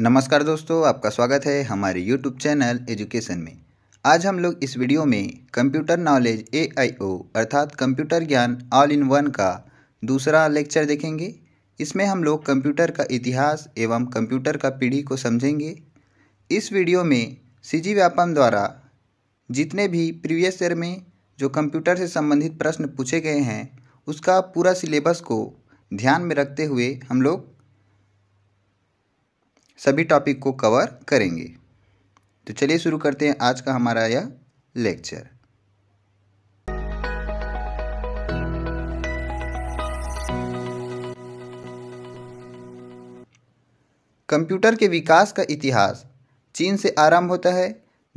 नमस्कार दोस्तों आपका स्वागत है हमारे YouTube चैनल एजुकेशन में आज हम लोग इस वीडियो में कंप्यूटर नॉलेज ओ अर्थात कंप्यूटर ज्ञान ऑल इन वन का दूसरा लेक्चर देखेंगे इसमें हम लोग कंप्यूटर का इतिहास एवं कंप्यूटर का पीढ़ी को समझेंगे इस वीडियो में जी व्यापम द्वारा जितने भी प्रीवियस ईयर में जो कंप्यूटर से संबंधित प्रश्न पूछे गए हैं उसका पूरा सिलेबस को ध्यान में रखते हुए हम लोग सभी टॉपिक को कवर करेंगे तो चलिए शुरू करते हैं आज का हमारा यह लेक्चर कंप्यूटर के विकास का इतिहास चीन से आरंभ होता है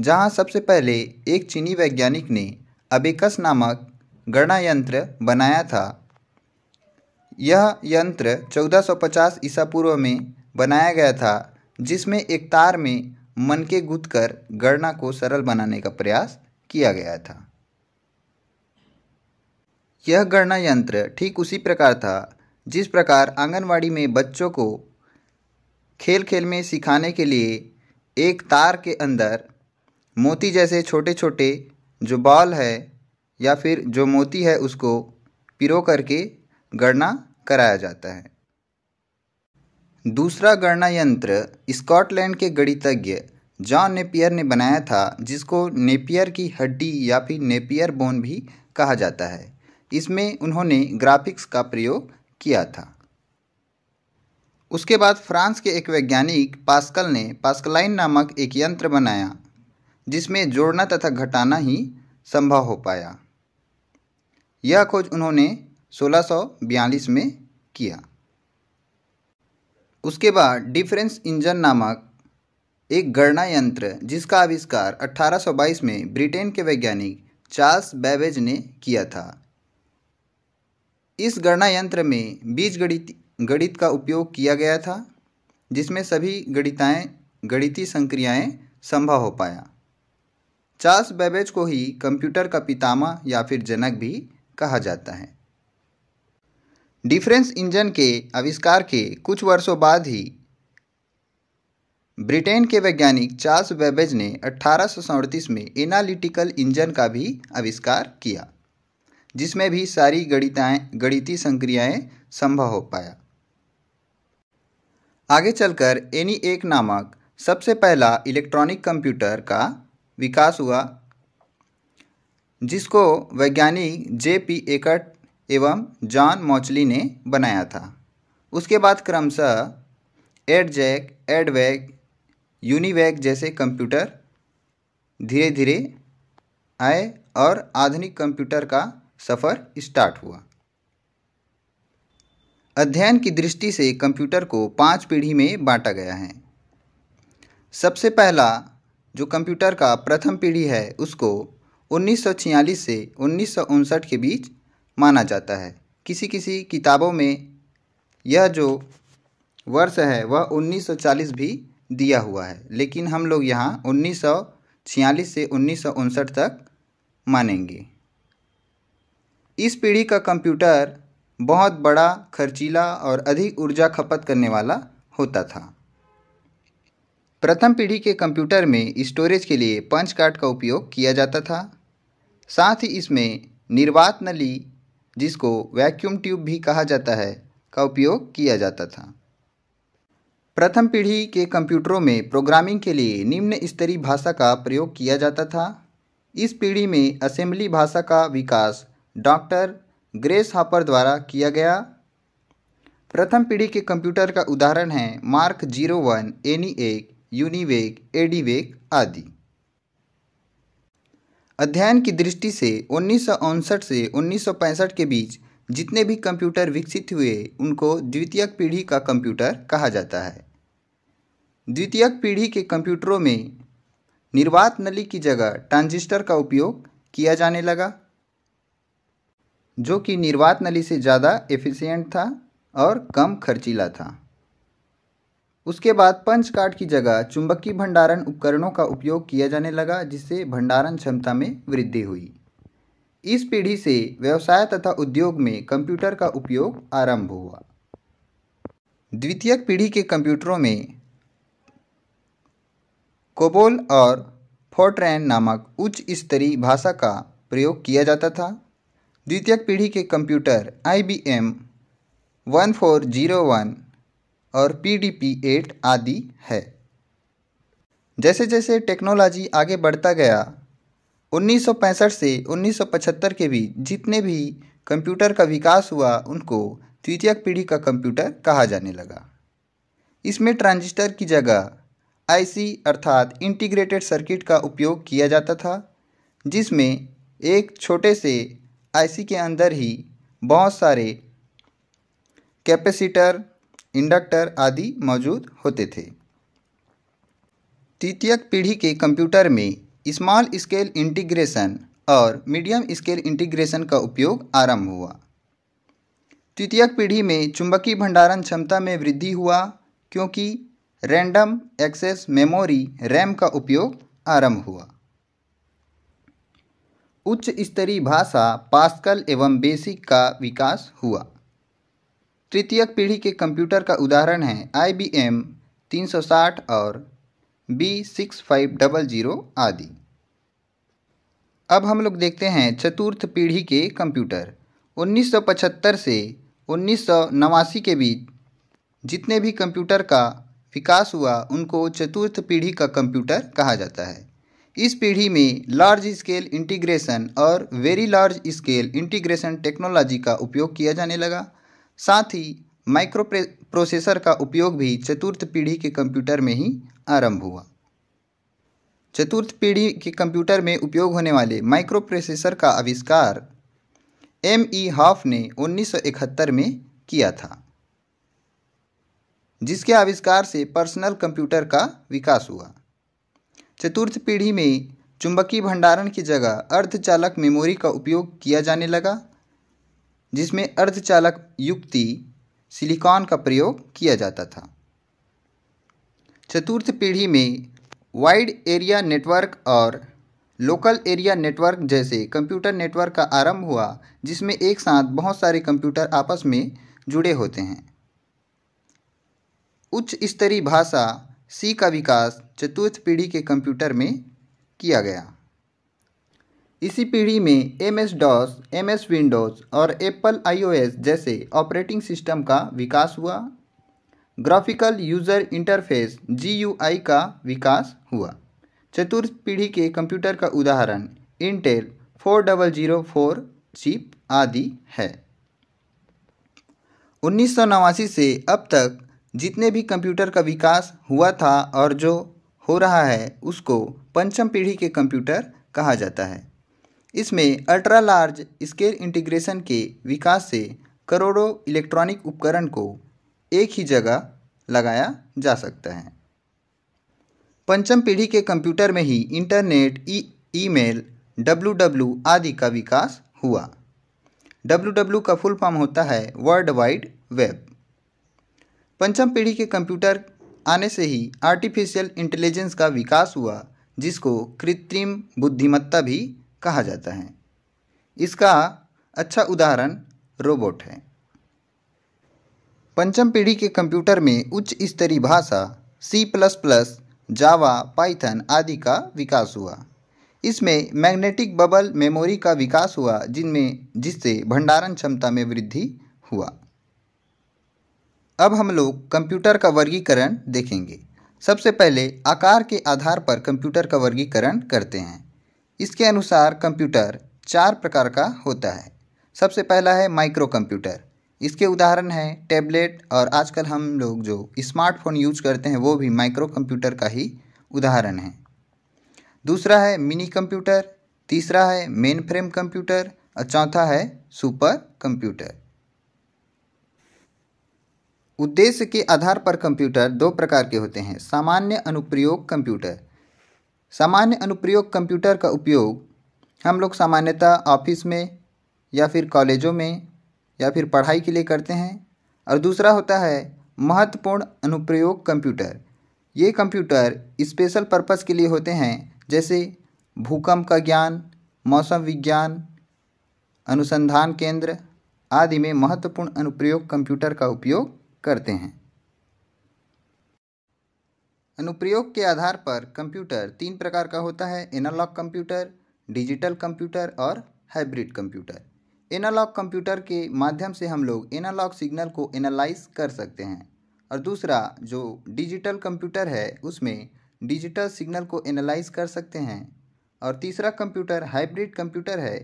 जहां सबसे पहले एक चीनी वैज्ञानिक ने अबेकस नामक गणना यंत्र बनाया था यह यंत्र 1450 ईसा पूर्व में बनाया गया था जिसमें एक तार में मन के गुद कर गणना को सरल बनाने का प्रयास किया गया था यह गणना यंत्र ठीक उसी प्रकार था जिस प्रकार आंगनवाड़ी में बच्चों को खेल खेल में सिखाने के लिए एक तार के अंदर मोती जैसे छोटे छोटे जो बॉल है या फिर जो मोती है उसको पिरो करके गणना कराया जाता है दूसरा गणना यंत्र स्कॉटलैंड के गणितज्ञ जॉन नेपियर ने बनाया था जिसको नेपियर की हड्डी या फिर नेपियर बोन भी कहा जाता है इसमें उन्होंने ग्राफिक्स का प्रयोग किया था उसके बाद फ्रांस के एक वैज्ञानिक पास्कल ने पास्कलाइन नामक एक यंत्र बनाया जिसमें जोड़ना तथा घटाना ही संभव हो पाया यह खोज उन्होंने 1642 में किया उसके बाद डिफरेंस इंजन नामक एक गणना यंत्र जिसका आविष्कार 1822 में ब्रिटेन के वैज्ञानिक चार्ल्स बैबेज ने किया था इस गणना यंत्र में बीज गणित गणित का उपयोग किया गया था जिसमें सभी गणिताएँ गणितीय संक्रियाएँ संभव हो पाया चार्ल्स बैबेज को ही कंप्यूटर का पितामह या फिर जनक भी कहा जाता है डिफरेंस इंजन के आविष्कार के कुछ वर्षों बाद ही ब्रिटेन के वैज्ञानिक चार्ल्स वेबेज ने अट्ठारह में एनालिटिकल इंजन का भी आविष्कार किया जिसमें भी सारी गणिताएँ गणितीय संक्रियाएँ संभव हो पाया आगे चलकर एनी एक नामक सबसे पहला इलेक्ट्रॉनिक कंप्यूटर का विकास हुआ जिसको वैज्ञानिक जे पी एकट एवं जॉन मॉचली ने बनाया था उसके बाद क्रमशः एडजैक एडवैग यूनिवैग जैसे कंप्यूटर धीरे धीरे आए और आधुनिक कंप्यूटर का सफ़र स्टार्ट हुआ अध्ययन की दृष्टि से कंप्यूटर को पांच पीढ़ी में बांटा गया है सबसे पहला जो कंप्यूटर का प्रथम पीढ़ी है उसको 1946 से उन्नीस के बीच माना जाता है किसी किसी किताबों में यह जो वर्ष है वह 1940 भी दिया हुआ है लेकिन हम लोग यहाँ उन्नीस से उन्नीस तक मानेंगे इस पीढ़ी का कंप्यूटर बहुत बड़ा खर्चीला और अधिक ऊर्जा खपत करने वाला होता था प्रथम पीढ़ी के कंप्यूटर में स्टोरेज के लिए पंच कार्ड का उपयोग किया जाता था साथ ही इसमें निर्वात नली जिसको वैक्यूम ट्यूब भी कहा जाता है का उपयोग किया जाता था प्रथम पीढ़ी के कंप्यूटरों में प्रोग्रामिंग के लिए निम्न स्तरीय भाषा का प्रयोग किया जाता था इस पीढ़ी में असेंबली भाषा का विकास डॉक्टर ग्रेस हापर द्वारा किया गया प्रथम पीढ़ी के कंप्यूटर का उदाहरण है Mark zero one ENIAC UNIVAC EDVAC आदि अध्ययन की दृष्टि से उन्नीस से उन्नीस के बीच जितने भी कंप्यूटर विकसित हुए उनको द्वितीयक पीढ़ी का कंप्यूटर कहा जाता है द्वितीयक पीढ़ी के कंप्यूटरों में निर्वात नली की जगह ट्रांजिस्टर का उपयोग किया जाने लगा जो कि निर्वात नली से ज़्यादा एफिशिएंट था और कम खर्चीला था उसके बाद पंच कार्ड की जगह चुंबकीय भंडारण उपकरणों का उपयोग किया जाने लगा जिससे भंडारण क्षमता में वृद्धि हुई इस पीढ़ी से व्यवसाय तथा उद्योग में कंप्यूटर का उपयोग आरंभ हुआ द्वितीय पीढ़ी के कंप्यूटरों में कोबोल और फोर्ट्रैन नामक उच्च स्तरीय भाषा का प्रयोग किया जाता था द्वितीय पीढ़ी के computer I B M one four zero one और पी डी पी एट आदि है जैसे जैसे टेक्नोलॉजी आगे बढ़ता गया 1965 से 1975 के बीच जितने भी कंप्यूटर का विकास हुआ उनको द्वितीयक पीढ़ी का कंप्यूटर कहा जाने लगा इसमें ट्रांजिस्टर की जगह आईसी अर्थात इंटीग्रेटेड सर्किट का उपयोग किया जाता था जिसमें एक छोटे से आईसी के अंदर ही बहुत सारे कैपेसिटर इंडक्टर आदि मौजूद होते थे तृतीयक पीढ़ी के कंप्यूटर में स्मॉल स्केल इंटीग्रेशन और मीडियम स्केल इंटीग्रेशन का उपयोग आरंभ हुआ तृतीयक पीढ़ी में चुंबकीय भंडारण क्षमता में वृद्धि हुआ क्योंकि रैंडम एक्सेस मेमोरी रैम का उपयोग आरंभ हुआ उच्च स्तरीय भाषा पास्कल एवं बेसिक का विकास हुआ तृतीय पीढ़ी के कंप्यूटर का उदाहरण है आई बी एम तीन सौ साठ और B six five double zero आदि अब हम लोग देखते हैं चतुर्थ पीढ़ी के कंप्यूटर 1975 से उन्नीस के बीच जितने भी कंप्यूटर का विकास हुआ उनको चतुर्थ पीढ़ी का कंप्यूटर कहा जाता है इस पीढ़ी में लार्ज स्केल इंटीग्रेशन और very large scale integration technology का उपयोग किया जाने लगा साथ ही माइक्रो प्रोसेसर का उपयोग भी चतुर्थ पीढ़ी के कंप्यूटर में ही आरंभ हुआ चतुर्थ पीढ़ी के कंप्यूटर में उपयोग होने वाले माइक्रो प्रोसेसर का आविष्कार एम ई हॉफ ने 1971 में किया था जिसके आविष्कार से पर्सनल कंप्यूटर का विकास हुआ चतुर्थ पीढ़ी में चुंबकीय भंडारण की जगह अर्धचालक मेमोरी का उपयोग किया जाने लगा जिसमें अर्धचालक युक्ति सिलिकॉन का प्रयोग किया जाता था चतुर्थ पीढ़ी में वाइड एरिया नेटवर्क और लोकल एरिया नेटवर्क जैसे कंप्यूटर नेटवर्क का आरंभ हुआ जिसमें एक साथ बहुत सारे कंप्यूटर आपस में जुड़े होते हैं उच्च स्तरीय भाषा सी का विकास चतुर्थ पीढ़ी के कंप्यूटर में किया गया इसी पीढ़ी में M S DOS M S Windows और एप्पल आईओएस जैसे ऑपरेटिंग सिस्टम का विकास हुआ ग्राफिकल यूज़र इंटरफेस जीयूआई का विकास हुआ चतुर्थ पीढ़ी के कंप्यूटर का उदाहरण Intel four double zero four chip आदि है उन्नीस से अब तक जितने भी कंप्यूटर का विकास हुआ था और जो हो रहा है उसको पंचम पीढ़ी के कंप्यूटर कहा जाता है इसमें अल्ट्रा लार्ज स्केल इंटीग्रेशन के विकास से करोड़ों इलेक्ट्रॉनिक उपकरण को एक ही जगह लगाया जा सकता है पंचम पीढ़ी के कंप्यूटर में ही इंटरनेट ई ईमेल डब्ल्यू आदि का विकास हुआ डब्ल्यू का फुल फॉर्म होता है वर्ल्ड वाइड वेब पंचम पीढ़ी के कंप्यूटर आने से ही आर्टिफिशियल इंटेलिजेंस का विकास हुआ जिसको कृत्रिम बुद्धिमत्ता भी कहा जाता है इसका अच्छा उदाहरण रोबोट है पंचम पीढ़ी के कंप्यूटर में उच्च स्तरीय भाषा C plus plus Java Python आदि का विकास हुआ इसमें मैग्नेटिक बबल मेमोरी का विकास हुआ जिनमें जिससे भंडारण क्षमता में वृद्धि हुआ अब हम लोग कंप्यूटर का वर्गीकरण देखेंगे सबसे पहले आकार के आधार पर कंप्यूटर का वर्गीकरण करते हैं इसके अनुसार कंप्यूटर चार प्रकार का होता है सबसे पहला है माइक्रो कंप्यूटर इसके उदाहरण हैं टैबलेट और आजकल हम लोग जो स्मार्टफोन यूज करते हैं वो भी माइक्रो कंप्यूटर का ही उदाहरण है दूसरा है मिनी कंप्यूटर तीसरा है मेन फ्रेम कंप्यूटर और चौथा है सुपर कंप्यूटर उद्देश्य के आधार पर कंप्यूटर दो प्रकार के होते हैं सामान्य अनुप्रयोग कंप्यूटर सामान्य अनुप्रयोग कंप्यूटर का उपयोग हम लोग सामान्यतः ऑफिस में या फिर कॉलेजों में या फिर पढ़ाई के लिए करते हैं और दूसरा होता है महत्वपूर्ण अनुप्रयोग कंप्यूटर ये कंप्यूटर स्पेशल पर्पस के लिए होते हैं जैसे भूकंप का ज्ञान मौसम विज्ञान अनुसंधान केंद्र आदि में महत्वपूर्ण अनुप्रयोग कंप्यूटर का उपयोग करते हैं अनुप्रयोग के आधार पर कंप्यूटर तीन प्रकार का होता है एनालॉग कंप्यूटर डिजिटल कंप्यूटर और हाइब्रिड कंप्यूटर एनालॉग कंप्यूटर के माध्यम से हम लोग एनालॉग सिग्नल को एनालाइज कर सकते हैं और दूसरा जो डिजिटल कंप्यूटर है उसमें डिजिटल सिग्नल को एनालाइज कर सकते हैं और तीसरा कंप्यूटर हाइब्रिड कंप्यूटर है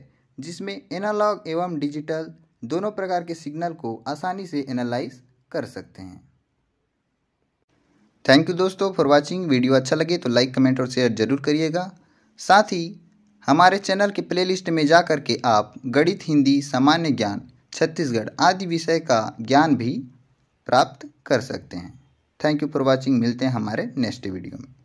जिसमें एनालॉग एवं डिजिटल दोनों प्रकार के सिग्नल को आसानी से एनालाइज कर सकते हैं थैंक यू दोस्तों फॉर वाचिंग वीडियो अच्छा लगे तो लाइक कमेंट और शेयर जरूर करिएगा साथ ही हमारे चैनल के प्लेलिस्ट में जा कर के आप गणित हिंदी सामान्य ज्ञान छत्तीसगढ़ आदि विषय का ज्ञान भी प्राप्त कर सकते हैं थैंक यू फॉर वाचिंग मिलते हैं हमारे नेक्स्ट वीडियो में